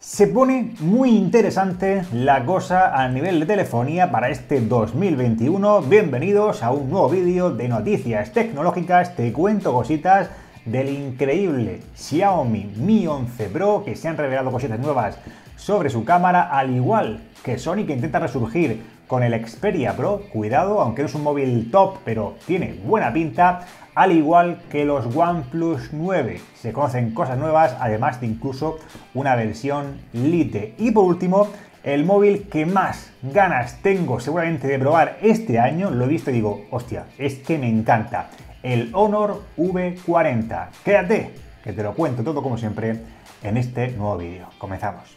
Se pone muy interesante la cosa a nivel de telefonía para este 2021. Bienvenidos a un nuevo vídeo de noticias tecnológicas. Te cuento cositas del increíble Xiaomi Mi 11 Pro que se han revelado cositas nuevas sobre su cámara, al igual que Sony que intenta resurgir con el Xperia Pro. Cuidado, aunque no es un móvil top, pero tiene buena pinta al igual que los OnePlus 9. Se conocen cosas nuevas, además de incluso una versión Lite. Y por último, el móvil que más ganas tengo seguramente de probar este año, lo he visto y digo, hostia, es que me encanta, el Honor V40. Quédate, que te lo cuento todo como siempre en este nuevo vídeo. Comenzamos.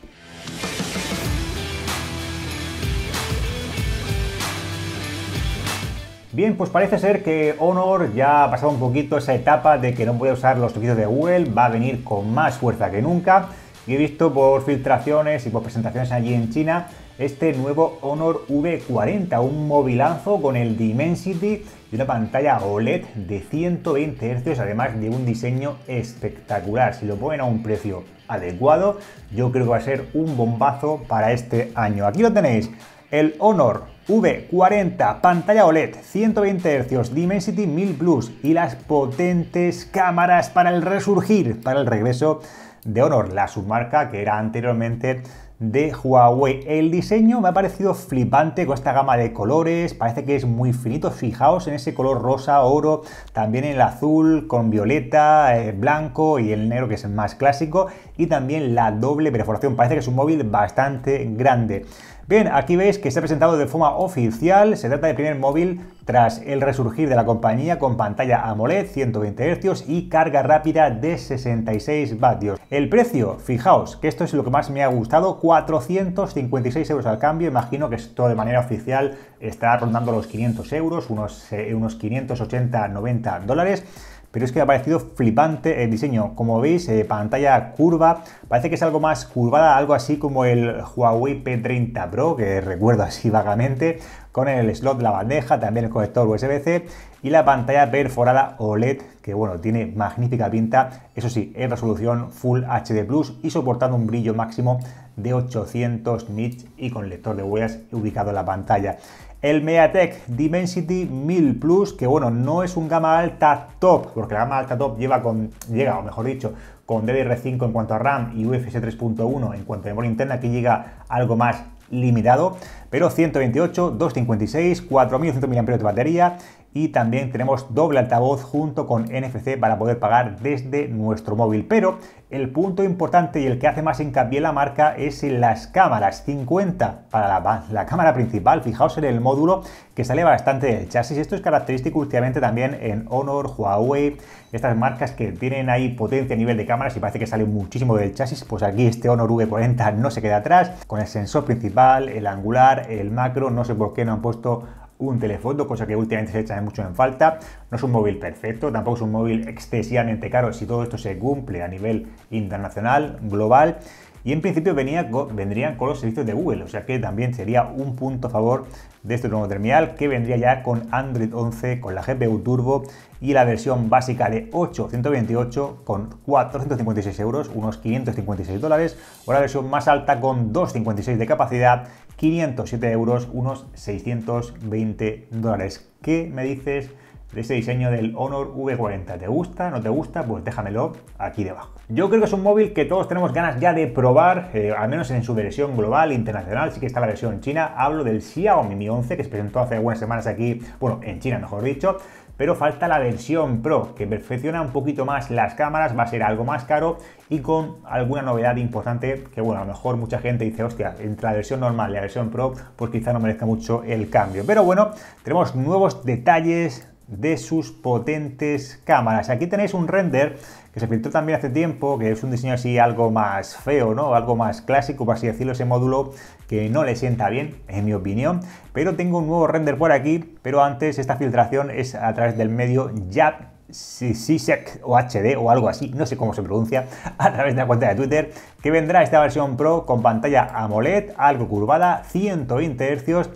Bien, pues parece ser que Honor ya ha pasado un poquito esa etapa de que no puede usar los servicios de Google, va a venir con más fuerza que nunca. Y he visto por filtraciones y por presentaciones allí en China este nuevo Honor V40, un movilazo con el Dimensity y una pantalla OLED de 120 Hz, además de un diseño espectacular. Si lo ponen a un precio adecuado, yo creo que va a ser un bombazo para este año. Aquí lo tenéis, el Honor V40, pantalla OLED, 120 Hz, Dimensity 1000 Plus y las potentes cámaras para el resurgir, para el regreso de Honor, la submarca que era anteriormente de Huawei. El diseño me ha parecido flipante con esta gama de colores, parece que es muy finito, fijaos en ese color rosa, oro, también el azul con violeta, eh, blanco y el negro que es el más clásico y también la doble perforación, parece que es un móvil bastante grande. Bien, aquí veis que se ha presentado de forma oficial, se trata de primer móvil tras el resurgir de la compañía con pantalla AMOLED 120 Hz y carga rápida de 66 vatios. El precio, fijaos, que esto es lo que más me ha gustado, 456 euros al cambio, imagino que esto de manera oficial está rondando los 500 euros, unos, eh, unos 580-90 dólares pero es que ha parecido flipante el diseño. Como veis, eh, pantalla curva, parece que es algo más curvada, algo así como el Huawei P30 Pro, que recuerdo así vagamente, con el slot de la bandeja, también el conector USB-C y la pantalla perforada OLED, que bueno, tiene magnífica pinta, eso sí, en resolución Full HD Plus y soportando un brillo máximo de 800 nits y con lector de huellas ubicado en la pantalla. El MediaTek Dimensity 1000 Plus, que bueno, no es un gama alta top, porque la gama alta top lleva con, llega, o mejor dicho, con DDR5 en cuanto a RAM y UFS 3.1 en cuanto a memoria interna, que llega algo más limitado, pero 128, 256, 4100 mAh de batería y también tenemos doble altavoz junto con NFC para poder pagar desde nuestro móvil. Pero el punto importante y el que hace más hincapié la marca es en las cámaras. 50 para la, la, cámara principal, fijaos en el módulo que sale bastante del chasis. Esto es característico últimamente también en Honor, Huawei, estas marcas que tienen ahí potencia a nivel de cámaras y parece que sale muchísimo del chasis. Pues aquí este Honor V40 no se queda atrás, con el sensor principal, el angular, el macro, no sé por qué no han puesto un teléfono cosa que últimamente se echa mucho en falta. No es un móvil perfecto, tampoco es un móvil excesivamente caro si todo esto se cumple a nivel internacional, global y en principio venía, vendrían con los servicios de Google, o sea que también sería un punto a favor de este nuevo terminal que vendría ya con Android 11, con la GPU Turbo y la versión básica de 828 con 456 euros, unos 556 dólares, o la versión más alta con 256 de capacidad, 507 euros, unos 620 dólares. ¿Qué me dices? de ese diseño del Honor V40. ¿Te gusta? ¿No te gusta? Pues déjamelo aquí debajo. Yo creo que es un móvil que todos tenemos ganas ya de probar, eh, al menos en su versión global, internacional, sí que está la versión china. Hablo del Xiaomi Mini 11 que se presentó hace algunas semanas aquí, bueno, en China mejor dicho pero falta la versión Pro, que perfecciona un poquito más las cámaras, va a ser algo más caro y con alguna novedad importante que, bueno, a lo mejor mucha gente dice, hostia, entre la versión normal y la versión Pro, pues quizá no merezca mucho el cambio. Pero bueno, tenemos nuevos detalles, de sus potentes cámaras. Aquí tenéis un render que se filtró también hace tiempo, que es un diseño así algo más feo, ¿no? Algo más clásico, por así decirlo, ese módulo que no le sienta bien, en mi opinión. Pero tengo un nuevo render por aquí, pero antes esta filtración es a través del medio Jab SISEC o HD o algo así, no sé cómo se pronuncia, a través de la cuenta de Twitter, que vendrá esta versión Pro con pantalla AMOLED, algo curvada, 120 Hz,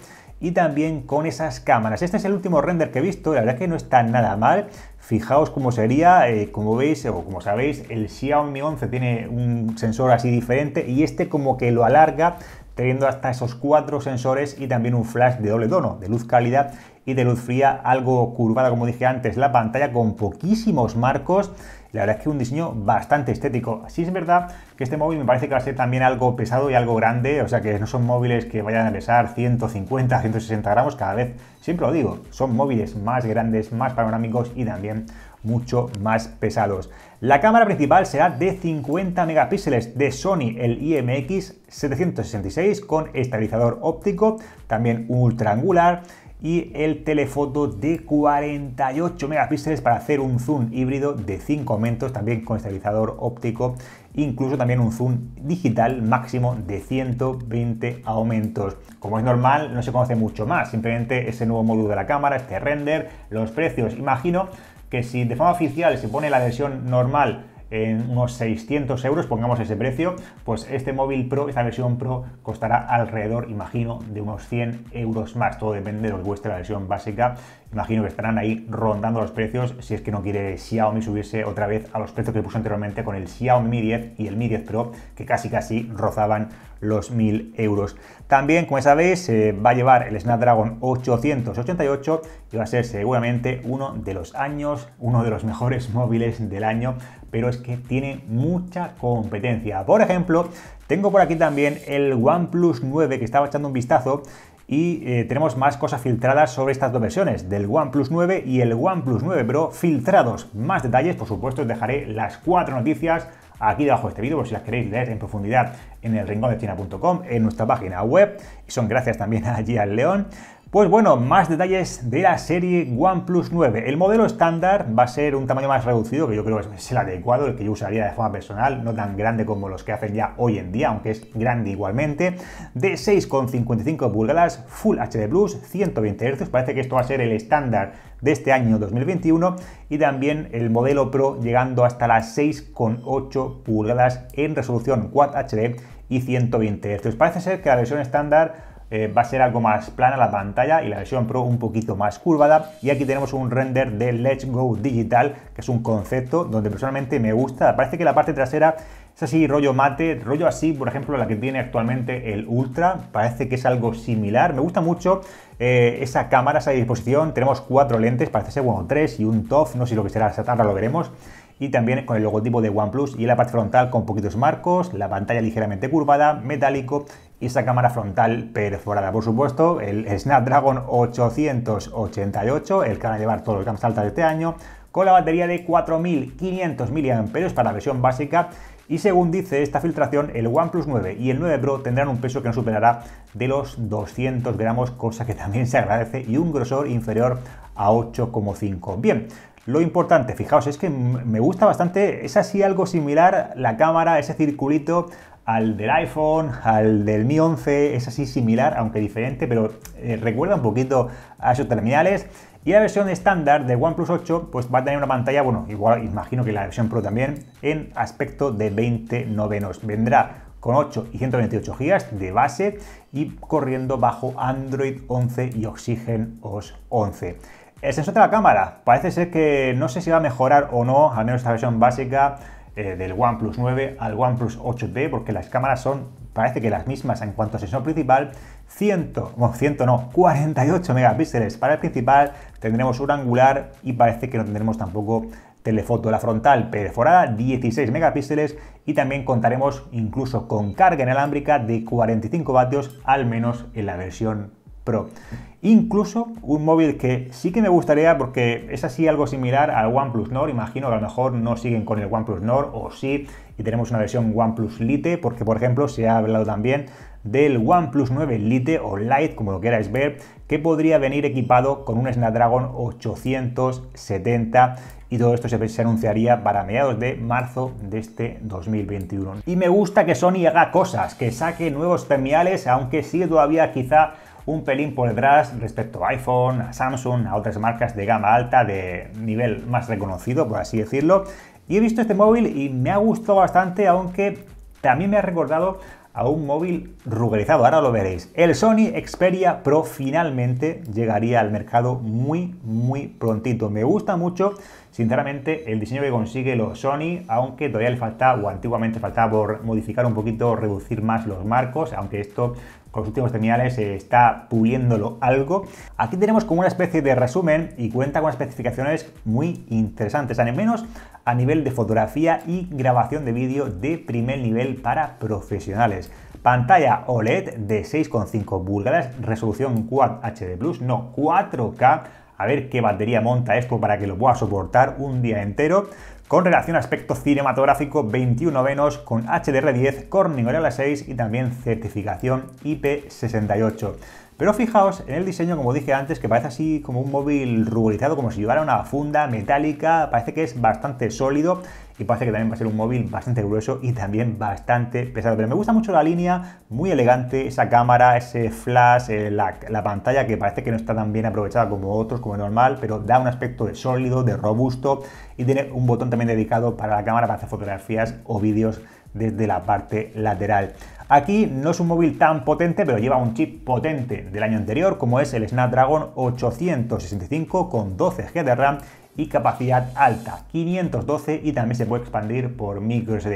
y también con esas cámaras. Este es el último render que he visto, la verdad que no está nada mal. Fijaos cómo sería, eh, como veis o como sabéis, el Xiaomi 11 tiene un sensor así diferente y este como que lo alarga teniendo hasta esos cuatro sensores y también un flash de doble dono de luz cálida y de luz fría, algo curvada como dije antes, la pantalla con poquísimos marcos la verdad es que un diseño bastante estético. Sí es verdad que este móvil me parece que va a ser también algo pesado y algo grande, o sea que no son móviles que vayan a pesar 150, 160 gramos cada vez. Siempre lo digo, son móviles más grandes, más panorámicos y también mucho más pesados. La cámara principal será de 50 megapíxeles de Sony, el IMX766 con estabilizador óptico, también ultraangular y el telefoto de 48 megapíxeles para hacer un zoom híbrido de 5 aumentos, también con estabilizador óptico, incluso también un zoom digital máximo de 120 aumentos. Como es normal, no se conoce mucho más, simplemente ese nuevo módulo de la cámara, este render, los precios. Imagino que si de forma oficial se pone la versión normal en unos 600 euros, pongamos ese precio, pues este móvil Pro, esta versión Pro, costará alrededor, imagino, de unos 100 euros más. Todo depende de lo que cueste la versión básica imagino que estarán ahí rondando los precios si es que no quiere Xiaomi subirse otra vez a los precios que puso anteriormente con el Xiaomi Mi 10 y el Mi 10 Pro, que casi casi rozaban los 1000 euros. También, como sabéis, va a llevar el Snapdragon 888 y va a ser seguramente uno de los años, uno de los mejores móviles del año, pero es que tiene mucha competencia. Por ejemplo, tengo por aquí también el OnePlus 9 que estaba echando un vistazo y eh, tenemos más cosas filtradas sobre estas dos versiones, del OnePlus 9 y el OnePlus 9 Pro filtrados. Más detalles, por supuesto, os dejaré las cuatro noticias aquí debajo de este vídeo, por si las queréis leer en profundidad en el rincón de en nuestra página web. Y son gracias también a al León. Pues bueno, más detalles de la serie OnePlus 9. El modelo estándar va a ser un tamaño más reducido, que yo creo que es el adecuado, el que yo usaría de forma personal, no tan grande como los que hacen ya hoy en día, aunque es grande igualmente, de 6,55 pulgadas, Full HD Plus, 120 Hz, parece que esto va a ser el estándar de este año 2021 y también el modelo Pro llegando hasta las 6,8 pulgadas en resolución Quad HD y 120 Hz. Parece ser que la versión estándar eh, va a ser algo más plana la pantalla y la versión Pro un poquito más curvada. Y aquí tenemos un render de Let's Go Digital, que es un concepto donde personalmente me gusta. Parece que la parte trasera es así, rollo mate, rollo así, por ejemplo, la que tiene actualmente el Ultra. Parece que es algo similar. Me gusta mucho eh, esa cámara, esa disposición. Tenemos cuatro lentes, parece ser, bueno, tres y un TOF, no sé lo que será, ahora lo veremos y también con el logotipo de OnePlus y la parte frontal con poquitos marcos, la pantalla ligeramente curvada, metálico y esa cámara frontal perforada. Por supuesto, el Snapdragon 888, el que van a llevar todos los Camps altos de este año, con la batería de 4500 mAh para la versión básica. Y según dice esta filtración, el OnePlus 9 y el 9 Pro tendrán un peso que no superará de los 200 gramos, cosa que también se agradece, y un grosor inferior a 8,5. Bien, lo importante, fijaos, es que me gusta bastante, es así algo similar la cámara, ese circulito al del iPhone, al del Mi 11, es así similar, aunque diferente, pero eh, recuerda un poquito a esos terminales. Y la versión estándar de OnePlus 8 pues va a tener una pantalla, bueno, igual imagino que la versión Pro también, en aspecto de 20 novenos. Vendrá con 8 y 128 GB de base y corriendo bajo Android 11 y Oxygen OS 11. El sensor de la cámara, parece ser que no sé si va a mejorar o no, al menos esta versión básica, eh, del OnePlus 9 al OnePlus 8T, porque las cámaras son, parece que las mismas en cuanto a sensor principal, 100, bueno, 100 no, 48 megapíxeles para el principal, tendremos un angular y parece que no tendremos tampoco telefoto. La frontal perforada 16 megapíxeles y también contaremos incluso con carga inalámbrica de 45 vatios al menos en la versión Incluso un móvil que sí que me gustaría porque es así algo similar al OnePlus Nord. Imagino que a lo mejor no siguen con el OnePlus Nord o sí y tenemos una versión OnePlus Lite porque por ejemplo se ha hablado también del OnePlus 9 Lite o Lite como lo queráis ver que podría venir equipado con un Snapdragon 870 y todo esto se, anunciaría para mediados de marzo de este 2021. Y me gusta que Sony haga cosas, que saque nuevos terminales aunque sigue todavía quizá un pelín por detrás respecto a iPhone, a Samsung, a otras marcas de gama alta, de nivel más reconocido, por así decirlo. Y he visto este móvil y me ha gustado bastante, aunque también me ha recordado a un móvil ruralizado ahora lo veréis. El Sony Xperia Pro finalmente llegaría al mercado muy, muy prontito. Me gusta mucho Sinceramente, el diseño que consigue los Sony, aunque todavía le falta, o antiguamente faltaba por modificar un poquito, reducir más los marcos, aunque esto con los últimos terminales eh, está puliéndolo algo. Aquí tenemos como una especie de resumen y cuenta con especificaciones muy interesantes, al menos a nivel de fotografía y grabación de vídeo de primer nivel para profesionales. Pantalla OLED de 6,5 pulgadas, resolución Quad HD Plus, no 4K, a ver qué batería monta esto para que lo pueda soportar un día entero. Con relación a aspecto cinematográfico, 21 venos con HDR10, Corning Gorilla 6 y también certificación IP68. Pero fijaos en el diseño, como dije antes, que parece así como un móvil ruborizado, como si llevara una funda metálica, parece que es bastante sólido y parece que también va a ser un móvil bastante grueso y también bastante pesado. Pero me gusta mucho la línea, muy elegante, esa cámara, ese flash, eh, la, la, pantalla que parece que no está tan bien aprovechada como otros, como normal, pero da un aspecto de sólido, de robusto y tiene un botón también dedicado para la cámara para hacer fotografías o vídeos desde la parte lateral. Aquí no es un móvil tan potente, pero lleva un chip potente del año anterior, como es el Snapdragon 865 con 12 GB de RAM y capacidad alta, 512 y también se puede expandir por microSD.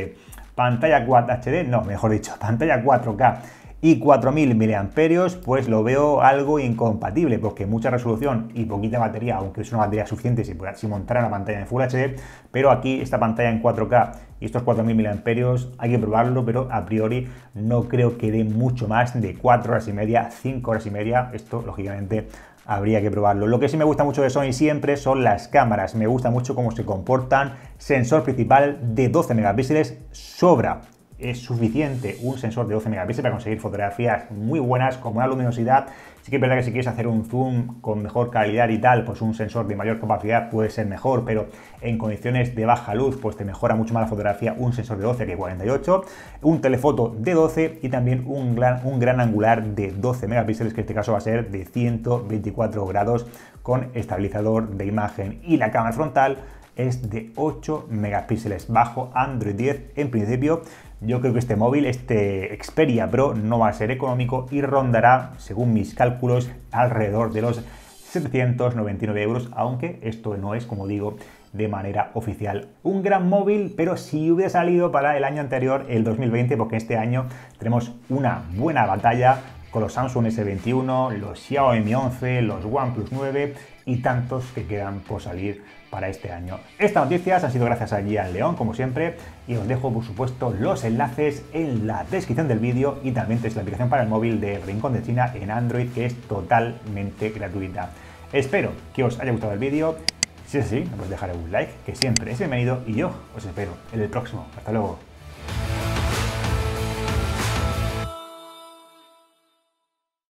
Pantalla 4 HD, no, mejor dicho, pantalla 4K y 4000 mAh pues lo veo algo incompatible porque mucha resolución y poquita batería, aunque es una batería suficiente si, montara una pantalla en Full HD, pero aquí esta pantalla en 4K y estos 4000 mAh hay que probarlo, pero a priori no creo que dé mucho más de 4 horas y media, 5 horas y media, esto lógicamente habría que probarlo. Lo que sí me gusta mucho de Sony siempre son las cámaras. Me gusta mucho cómo se comportan. Sensor principal de 12 megapíxeles sobra es suficiente un sensor de 12 megapíxeles para conseguir fotografías muy buenas, con buena luminosidad. Sí que es verdad que si quieres hacer un zoom con mejor calidad y tal, pues un sensor de mayor capacidad puede ser mejor, pero en condiciones de baja luz, pues te mejora mucho más la fotografía un sensor de 12 que 48, un telefoto de 12 y también un gran, un gran angular de 12 megapíxeles, que en este caso va a ser de 124 grados con estabilizador de imagen y la cámara frontal es de 8 megapíxeles bajo Android 10 en principio yo creo que este móvil, este Xperia Pro, no va a ser económico y rondará, según mis cálculos, alrededor de los 799 euros, aunque esto no es, como digo, de manera oficial. Un gran móvil, pero si hubiera salido para el año anterior, el 2020, porque este año tenemos una buena batalla con los Samsung S21, los Xiaomi 11, los OnePlus 9 y tantos que quedan por salir para este año. Estas noticias han sido gracias a Gian León, como siempre, y os dejo, por supuesto, los enlaces en la descripción del vídeo y también tenéis la aplicación para el móvil de Rincón de China en Android, que es totalmente gratuita. Espero que os haya gustado el vídeo. Si es así, pues dejaré un like, que siempre es bienvenido, y yo os espero en el próximo. Hasta luego.